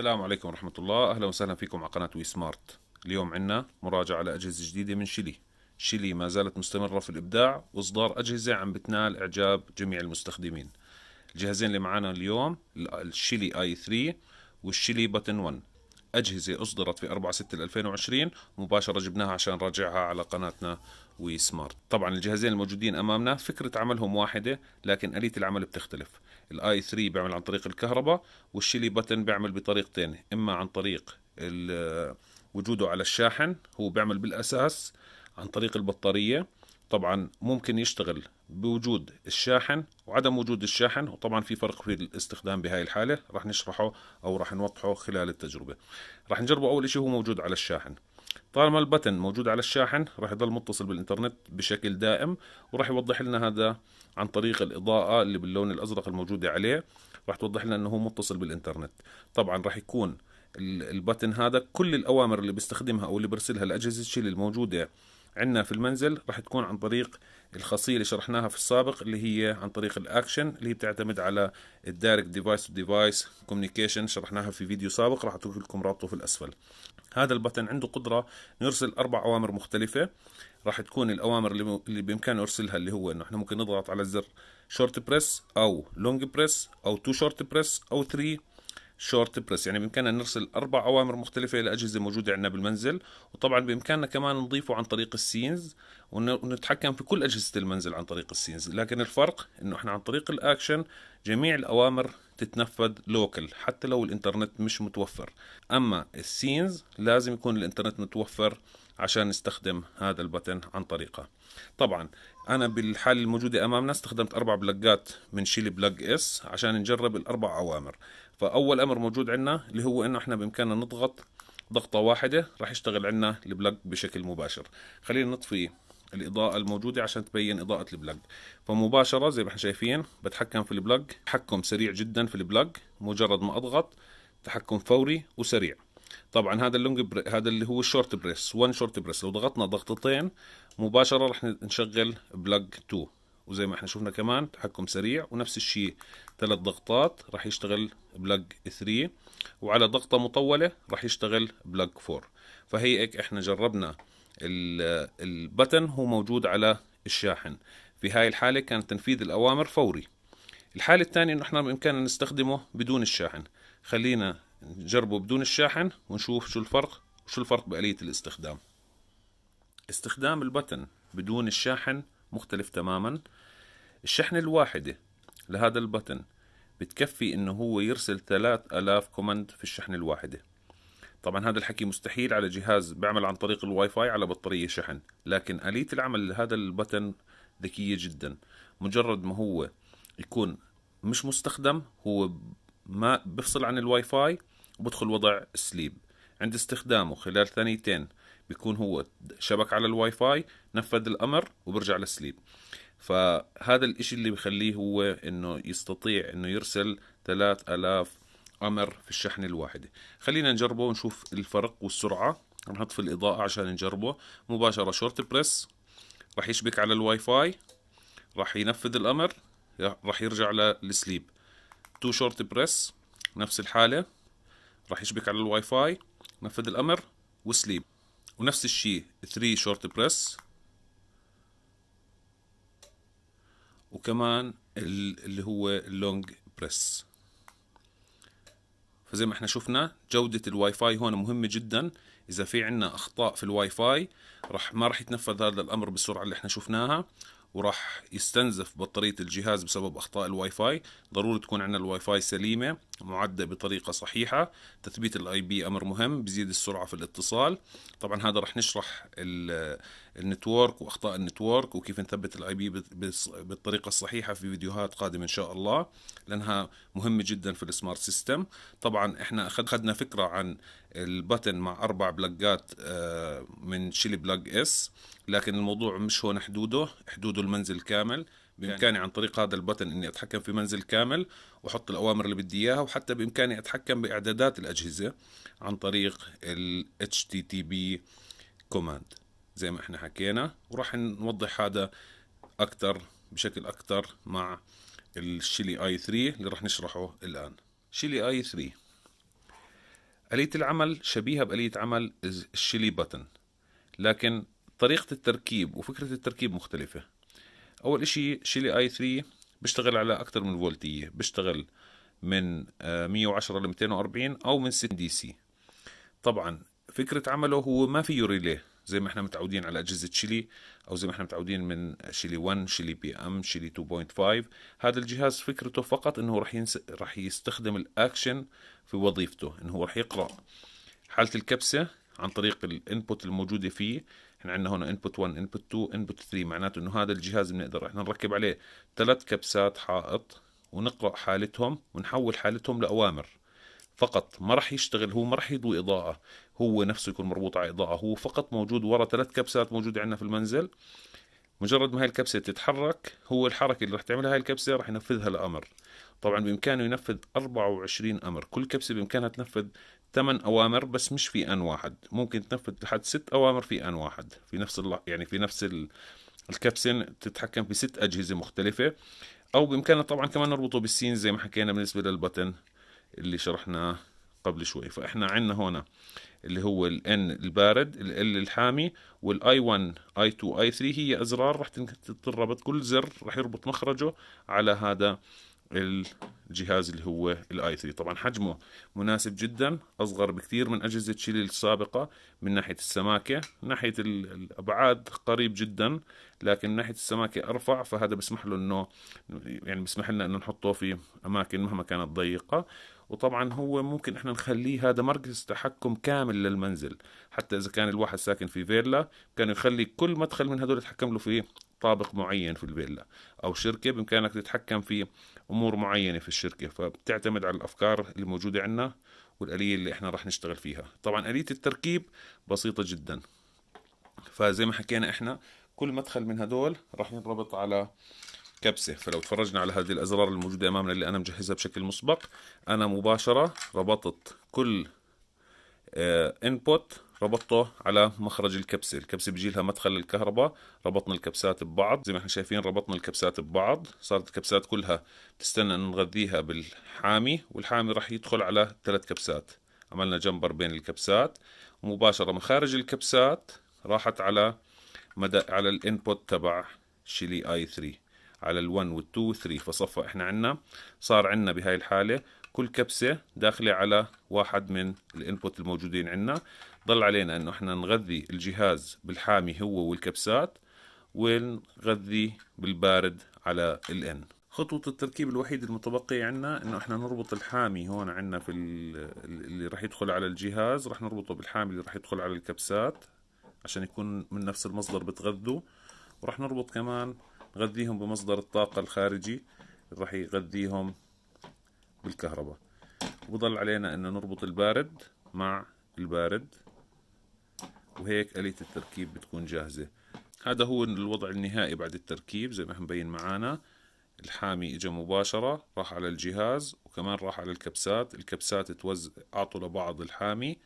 السلام عليكم ورحمة الله أهلا وسهلا فيكم على قناة وي سمارت اليوم عنا مراجعة لأجهزة جديدة من شيلي شيلي ما زالت مستمرة في الإبداع وإصدار أجهزة عم بتنال إعجاب جميع المستخدمين الجهازين اللي معانا اليوم الشيلي اي 3 والشيلي بوتن 1 أجهزة أصدرت في 4 6 2020 مباشرة جبناها عشان نراجعها على قناتنا وي سمارت طبعا الجهازين الموجودين أمامنا فكرة عملهم واحدة لكن آلية العمل بتختلف الاي 3 بيعمل عن طريق الكهرباء والشيلي بتن بيعمل بطريقتين إما عن طريق وجوده على الشاحن هو بيعمل بالأساس عن طريق البطارية طبعا ممكن يشتغل بوجود الشاحن وعدم وجود الشاحن وطبعا في فرق في الاستخدام بهاي الحالة راح نشرحه أو راح نوضحه خلال التجربة راح نجربه أول شيء هو موجود على الشاحن طالما البتن موجود على الشاحن راح يضل متصل بالإنترنت بشكل دائم وراح يوضح لنا هذا عن طريق الإضاءة اللي باللون الأزرق الموجودة عليه راح توضح لنا أنه هو متصل بالإنترنت طبعا راح يكون البتن هذا كل الأوامر اللي بيستخدمها أو اللي برسلها لاجهزه الشيل الموجودة عندنا في المنزل راح تكون عن طريق الخاصيه اللي شرحناها في السابق اللي هي عن طريق الاكشن اللي هي بتعتمد على الدايركت ديفايس تو ديفايس كوميونيكيشن شرحناها في فيديو سابق راح اترك لكم رابطه في الاسفل هذا البتن عنده قدره يرسل اربع اوامر مختلفه راح تكون الاوامر اللي بامكانه يرسلها اللي هو انه احنا ممكن نضغط على زر شورت بريس او لونج بريس او تو شورت بريس او 3 شورت بريس يعني بامكاننا نرسل اربع اوامر مختلفه لاجهزه موجوده عندنا بالمنزل وطبعا بامكاننا كمان نضيفه عن طريق السينز ونتحكم في كل اجهزه المنزل عن طريق السينز لكن الفرق انه احنا عن طريق الاكشن جميع الاوامر تتنفذ لوكل حتى لو الانترنت مش متوفر اما السينز لازم يكون الانترنت متوفر عشان نستخدم هذا البتن عن طريقه طبعا انا بالحاله الموجوده امامنا استخدمت اربع بلقات من شيل بلق اس عشان نجرب الاربع اوامر فاول امر موجود عندنا اللي هو انه احنا بامكاننا نضغط ضغطه واحده راح يشتغل عندنا البلق بشكل مباشر خلينا نطفي الاضاءه الموجوده عشان تبين اضاءه البلاج فمباشره زي ما احنا شايفين بتحكم في البلاج تحكم سريع جدا في البلاج مجرد ما اضغط تحكم فوري وسريع طبعا هذا اللونج هذا اللي هو الشورت بريس 1 شورت بريس لو ضغطنا ضغطتين مباشره رح نشغل بلاج 2 وزي ما احنا شفنا كمان تحكم سريع ونفس الشيء ثلاث ضغطات راح يشتغل بلاج 3 وعلى ضغطه مطوله راح يشتغل بلاج 4 فهيك احنا جربنا البتن هو موجود على الشاحن في هاي الحالة كان تنفيذ الأوامر فوري الحالة الثانية إنه إحنا بإمكاننا نستخدمه بدون الشاحن خلينا نجربه بدون الشاحن ونشوف شو الفرق وشو الفرق بآلية الاستخدام استخدام البتن بدون الشاحن مختلف تماما الشحنة الواحدة لهذا البتن بتكفي إنه هو يرسل 3000 كوماند في الشحنة الواحدة طبعا هذا الحكي مستحيل على جهاز بعمل عن طريق الواي فاي على بطاريه شحن لكن اليه العمل لهذا البتن ذكيه جدا مجرد ما هو يكون مش مستخدم هو ما بفصل عن الواي فاي وبدخل وضع سليب عند استخدامه خلال ثانيتين بيكون هو شبك على الواي فاي نفذ الامر وبرجع للسليب فهذا الاشي اللي بخليه هو انه يستطيع انه يرسل 3000 امر في الشحنة الواحدة خلينا نجربه ونشوف الفرق والسرعة رح نحط في الإضاءة عشان نجربه مباشرة شورت بريس رح يشبك على الواي فاي رح ينفذ الأمر رح يرجع للسليب تو شورت بريس نفس الحالة رح يشبك على الواي فاي نفذ الأمر وسليب ونفس الشيء 3 شورت بريس وكمان اللي هو اللونج بريس فزي ما احنا شفنا جودة الواي فاي هون مهمة جدا إذا في عنا أخطاء في الواي فاي رح ما رح يتنفذ هذا الأمر بالسرعة اللي احنا شفناها وراح يستنزف بطاريه الجهاز بسبب اخطاء الواي فاي ضروري تكون عندنا الواي فاي سليمه معده بطريقه صحيحه تثبيت الاي بي امر مهم بزيد السرعه في الاتصال طبعا هذا راح نشرح النتورك واخطاء النتورك وكيف نثبت الاي بي بالطريقه الصحيحه في فيديوهات قادمه ان شاء الله لانها مهمه جدا في السمارت سيستم طبعا احنا اخذنا فكره عن البتن مع اربع بلقات آه، من شيلي بلاج اس لكن الموضوع مش هون حدوده حدوده المنزل كامل بامكاني يعني؟ عن طريق هذا البتن اني اتحكم في منزل كامل واحط الاوامر اللي بدي اياها وحتى بامكاني اتحكم باعدادات الاجهزه عن طريق ال HTTP كوماند زي ما احنا حكينا وراح نوضح هذا اكثر بشكل اكثر مع الشيلي اي 3 اللي راح نشرحه الان شيلي اي 3 آلية العمل شبيهة بآلية عمل الشيلي باتن لكن طريقة التركيب وفكرة التركيب مختلفة أول إشي شيلي آي 3 بيشتغل على أكثر من فولتية بيشتغل من 110 آه، ل 240 أو من 60 دي سي طبعا فكرة عمله هو ما فيه ريليه زي ما احنا متعودين على اجهزه شيلي او زي ما احنا متعودين من شيلي 1 شيلي بي ام شيلي 2.5 هذا الجهاز فكرته فقط انه راح ينس... راح يستخدم الاكشن في وظيفته انه راح يقرا حاله الكبسه عن طريق الانبوت الموجوده فيه احنا عندنا هون انبوت 1 انبوت 2 انبوت 3 معناته انه هذا الجهاز بنقدر احنا نركب عليه ثلاث كبسات حائط ونقرا حالتهم ونحول حالتهم لاوامر فقط ما راح يشتغل هو ما راح يضوي اضاءه هو نفسه يكون مربوط على اضاءه هو فقط موجود ورا ثلاث كبسات موجوده عندنا في المنزل مجرد ما هاي الكبسه تتحرك هو الحركه اللي راح تعملها هاي الكبسه راح ينفذها الامر طبعا بامكانه ينفذ 24 امر كل كبسه بامكانها تنفذ 8 اوامر بس مش في ان واحد ممكن تنفذ لحد 6 اوامر في ان واحد في نفس اللح... يعني في نفس ال... الكبسن تتحكم في ست اجهزه مختلفه او بامكانها طبعا كمان نربطه بالسين زي ما حكينا بالنسبه للبتن اللي شرحناه قبل شوي فاحنا عندنا هنا اللي هو ال N البارد ال L الحامي وال I1 I2 I3 هي أزرار راح تتربط كل زر راح يربط مخرجه على هذا الجهاز اللي هو ال i3 طبعا حجمه مناسب جدا أصغر بكثير من أجهزة شيلي السابقة من ناحية السماكة من ناحية الأبعاد قريب جدا لكن من ناحية السماكة أرفع فهذا بسمح له أنه يعني بسمح لنا أنه نحطه في أماكن مهما كانت ضيقة وطبعا هو ممكن احنا نخليه هذا مركز تحكم كامل للمنزل حتى اذا كان الواحد ساكن في فيلا كان يخلي كل مدخل من هدول يتحكم له في طابق معين في الفيلا او شركه بامكانك تتحكم في امور معينه في الشركه فبتعتمد على الافكار الموجوده عندنا والاليه اللي احنا راح نشتغل فيها طبعا اليه التركيب بسيطه جدا فزي ما حكينا احنا كل مدخل من هدول راح ينربط على كبسة فلو تفرجنا على هذه الأزرار الموجودة أمامنا اللي أنا مجهزها بشكل مسبق أنا مباشرة ربطت كل انبوت آه، ربطته على مخرج الكبسة الكبسة بيجي لها مدخل الكهرباء ربطنا الكبسات ببعض زي ما احنا شايفين ربطنا الكبسات ببعض صارت الكبسات كلها تستنى ان نغذيها بالحامي والحامي راح يدخل على ثلاث كبسات عملنا جمبر بين الكبسات ومباشرة مخارج الكبسات راحت على مدى على الانبوت تبع شيلي اي 3 على ال1 وال2 وال3 فصفى احنا عندنا صار عندنا بهاي الحاله كل كبسه داخله على واحد من الانبوت الموجودين عندنا ضل علينا انه احنا نغذي الجهاز بالحامي هو والكبسات ونغذي بالبارد على الان خطوة التركيب الوحيدة المتبقية عنا انه احنا نربط الحامي هون عنا في اللي راح يدخل على الجهاز راح نربطه بالحامي اللي راح يدخل على الكبسات عشان يكون من نفس المصدر بتغذوا وراح نربط كمان غذيهم بمصدر الطاقة الخارجي اللي راح يغذيهم بالكهرباء وبضل علينا انه نربط البارد مع البارد وهيك آلية التركيب بتكون جاهزة هذا هو الوضع النهائي بعد التركيب زي ما مبين معانا الحامي اجى مباشرة راح على الجهاز وكمان راح على الكبسات الكبسات توزع أعطوا لبعض الحامي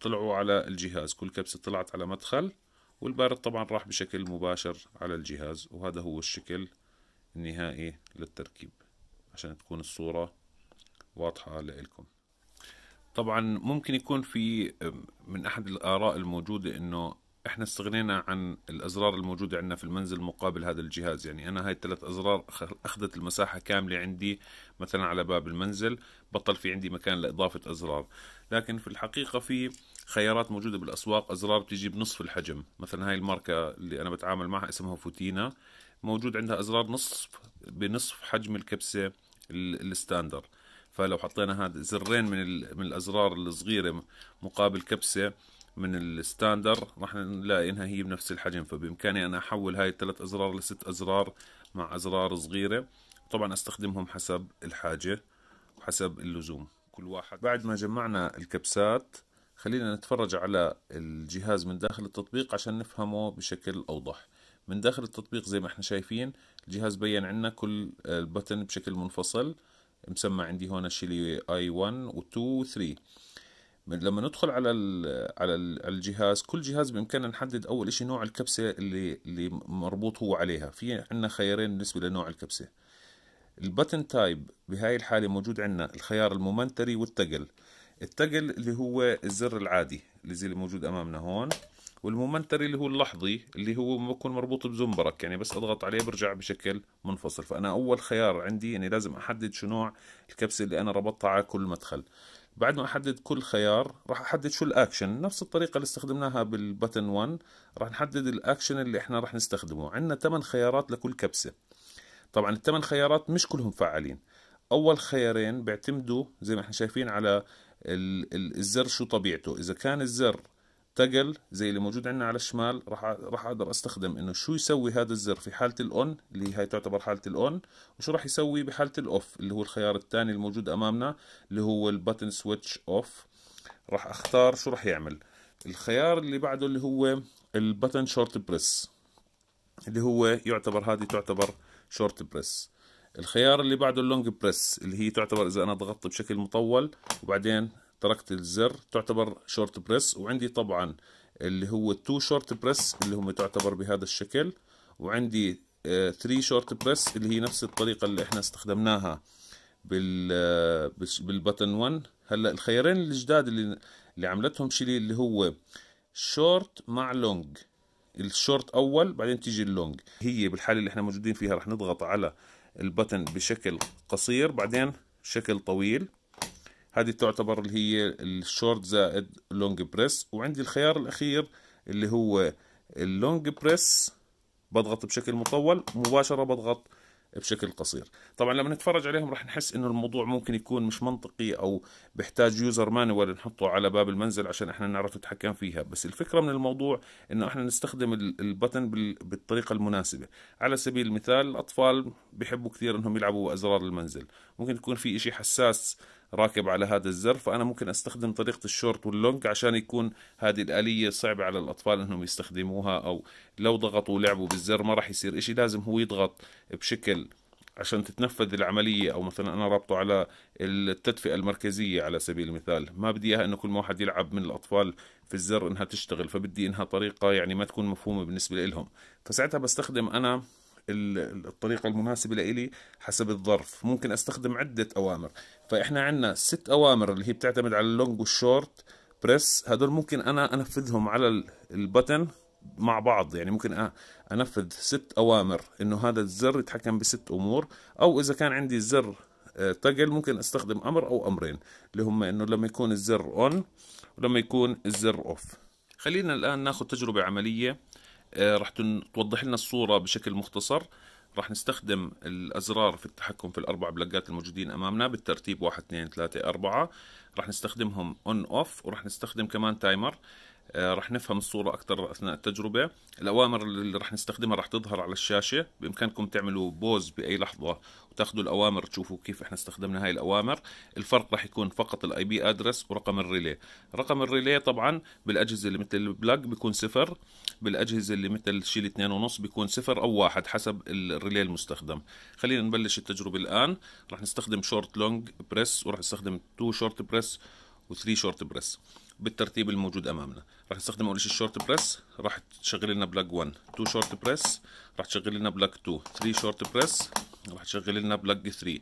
طلعوا على الجهاز كل كبسة طلعت على مدخل والبارد طبعا راح بشكل مباشر على الجهاز وهذا هو الشكل النهائي للتركيب عشان تكون الصورة واضحة لإلكم طبعا ممكن يكون في من أحد الآراء الموجودة إنه احنا استغنينا عن الازرار الموجوده عندنا في المنزل مقابل هذا الجهاز يعني انا هاي الثلاث ازرار اخذت المساحه كامله عندي مثلا على باب المنزل بطل في عندي مكان لاضافه ازرار لكن في الحقيقه في خيارات موجوده بالاسواق ازرار بتيجي بنصف الحجم مثلا هاي الماركه اللي انا بتعامل معها اسمها فوتينا موجود عندها ازرار نصف بنصف حجم الكبسه الستاندر فلو حطينا هذا زرين من من الازرار الصغيره مقابل كبسه من الستاندر راح نلاقي انها هي بنفس الحجم فبامكاني انا احول هاي الثلاث ازرار لست ازرار مع ازرار صغيره طبعا استخدمهم حسب الحاجه وحسب اللزوم كل واحد بعد ما جمعنا الكبسات خلينا نتفرج على الجهاز من داخل التطبيق عشان نفهمه بشكل أوضح من داخل التطبيق زي ما احنا شايفين الجهاز بين عنا كل البتن بشكل منفصل مسمى عندي هون شيلي اي 1 و 2 و 3 لما ندخل على على الجهاز كل جهاز بامكاننا نحدد اول اشي نوع الكبسه اللي اللي مربوط هو عليها في عندنا خيارين بالنسبه لنوع الكبسه البتن تايب بهاي الحاله موجود عندنا الخيار المومنتري والتقل التقل اللي هو الزر العادي اللي زي اللي موجود امامنا هون والمومنتري اللي هو اللحظي اللي هو بكون مربوط بزنبرك يعني بس اضغط عليه برجع بشكل منفصل فانا اول خيار عندي اني يعني لازم احدد شو نوع الكبسه اللي انا ربطتها على كل مدخل بعد ما احدد كل خيار راح احدد شو الاكشن نفس الطريقه اللي استخدمناها بالبتن 1 راح نحدد الاكشن اللي احنا راح نستخدمه عندنا 8 خيارات لكل كبسه طبعا الثمان خيارات مش كلهم فعالين اول خيارين بيعتمدوا زي ما احنا شايفين على الزر شو طبيعته اذا كان الزر تقل زي اللي موجود عندنا على الشمال راح راح اقدر استخدم انه شو يسوي هذا الزر في حاله الاون اللي هي تعتبر حاله الاون وشو راح يسوي بحاله الاوف اللي هو الخيار الثاني الموجود امامنا اللي هو البتن سويتش اوف راح اختار شو راح يعمل الخيار اللي بعده اللي هو البتن شورت بريس اللي هو يعتبر هذه تعتبر شورت بريس الخيار اللي بعده اللونج بريس اللي هي تعتبر اذا انا ضغطت بشكل مطول وبعدين تركت الزر تعتبر شورت بريس وعندي طبعا اللي هو تو شورت بريس اللي هم تعتبر بهذا الشكل وعندي 3 آه، شورت بريس اللي هي نفس الطريقه اللي احنا استخدمناها بال آه، بالبتن 1 هلا الخيارين الجداد اللي اللي عملتهم شيلي اللي هو شورت مع لونج الشورت اول بعدين تيجي اللونج هي بالحاله اللي احنا موجودين فيها رح نضغط على البتن بشكل قصير بعدين شكل طويل هذه تعتبر اللي هي الشورت زائد لونج بريس وعندي الخيار الأخير اللي هو اللونج بريس بضغط بشكل مطول مباشرة بضغط بشكل قصير طبعا لما نتفرج عليهم راح نحس انه الموضوع ممكن يكون مش منطقي او بيحتاج يوزر مانوال نحطه على باب المنزل عشان احنا نعرف نتحكم فيها بس الفكره من الموضوع انه احنا نستخدم البتن بالطريقه المناسبه على سبيل المثال الاطفال بيحبوا كثير انهم يلعبوا ازرار المنزل ممكن تكون في شيء حساس راكب على هذا الزر فأنا ممكن أستخدم طريقة الشورت واللونج عشان يكون هذه الآلية صعبة على الأطفال أنهم يستخدموها أو لو ضغطوا ولعبوا بالزر ما راح يصير إشي لازم هو يضغط بشكل عشان تتنفذ العملية أو مثلا أنا رابطه على التدفئة المركزية على سبيل المثال ما بدي إياها إنه كل ما واحد يلعب من الأطفال في الزر إنها تشتغل فبدي إنها طريقة يعني ما تكون مفهومة بالنسبة لهم فساعتها بستخدم أنا الطريقة المناسبة لإلي حسب الظرف ممكن أستخدم عدة أوامر فإحنا عندنا ست أوامر اللي هي بتعتمد على اللونج والشورت بريس هدول ممكن أنا أنفذهم على البتن مع بعض يعني ممكن أنفذ ست أوامر إنه هذا الزر يتحكم بست أمور أو إذا كان عندي زر آه، تقل ممكن استخدم امر او امرين اللي هم انه لما يكون الزر اون ولما يكون الزر اوف خلينا الان ناخذ تجربه عمليه آه، رح توضح لنا الصورة بشكل مختصر رح نستخدم الأزرار في التحكم في الأربع بلاجات الموجودين أمامنا بالترتيب 1 2 3 4 رح نستخدمهم on off ورح نستخدم كمان تايمر آه، رح نفهم الصورة أكثر أثناء التجربة الأوامر اللي رح نستخدمها رح تظهر على الشاشة بإمكانكم تعملوا بوز بأي لحظة وتاخذوا الأوامر تشوفوا كيف إحنا استخدمنا هاي الأوامر الفرق رح يكون فقط الأي بي أدرس ورقم الريلي رقم الريلي طبعا بالأجهزة اللي مثل البلاك بيكون صفر بالأجهزة اللي مثل شيل اثنين ونص بيكون صفر أو واحد حسب الريلي المستخدم خلينا نبلش التجربة الآن رح نستخدم شورت لونج بريس ورح نستخدم تو شورت بريس وثري شورت بريس بالترتيب الموجود امامنا راح نستخدم اول شيء الشورت بريس راح تشغل لنا بلاك 1 2 شورت بريس راح تشغل لنا بلاك 2 3 شورت بريس راح تشغل لنا بلاك 3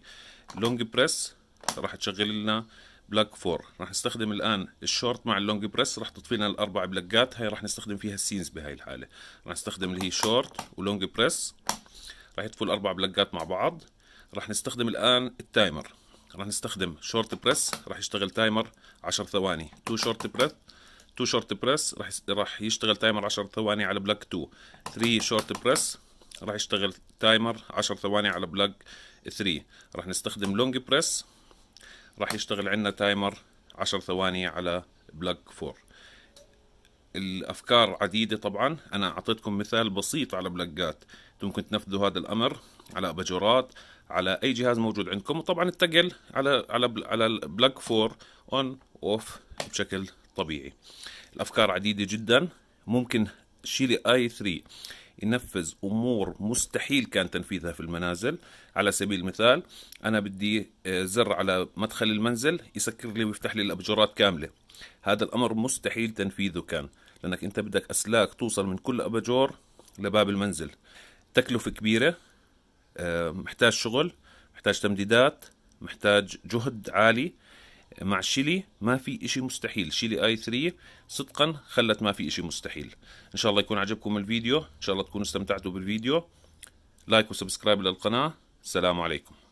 لونج بريس راح تشغل لنا بلاك 4 راح نستخدم الان الشورت مع اللونج بريس راح تطفي لنا الاربع بلاكات هاي راح نستخدم فيها السينز بهاي الحاله راح نستخدم اللي هي شورت ولونج بريس راح يطفوا الاربع بلاكات مع بعض راح نستخدم الان التايمر راح نستخدم شورت بريس راح يشتغل تايمر 10 ثواني تو شورت بريس تو شورت بريس راح راح يشتغل تايمر 10 ثواني على بلاك 2 3 شورت بريس راح يشتغل تايمر 10 ثواني على بلاك 3 راح نستخدم لونج بريس راح يشتغل عندنا تايمر 10 ثواني على بلاك 4 الافكار عديده طبعا انا اعطيتكم مثال بسيط على بلاكات ممكن تنفذوا هذا الامر على اباجورات على اي جهاز موجود عندكم وطبعا التقل على على على البلاك 4 اون اوف بشكل طبيعي الافكار عديده جدا ممكن شيلي اي 3 ينفذ امور مستحيل كان تنفيذها في المنازل على سبيل المثال انا بدي آه، زر على مدخل المنزل يسكر لي ويفتح لي الابجورات كامله هذا الامر مستحيل تنفيذه كان لانك انت بدك اسلاك توصل من كل اباجور لباب المنزل تكلفه كبيره محتاج شغل محتاج تمديدات محتاج جهد عالي مع شيلي ما في إشي مستحيل شيلي اي 3 صدقا خلت ما في إشي مستحيل ان شاء الله يكون عجبكم الفيديو ان شاء الله تكونوا استمتعتوا بالفيديو لايك وسبسكرايب للقناة السلام عليكم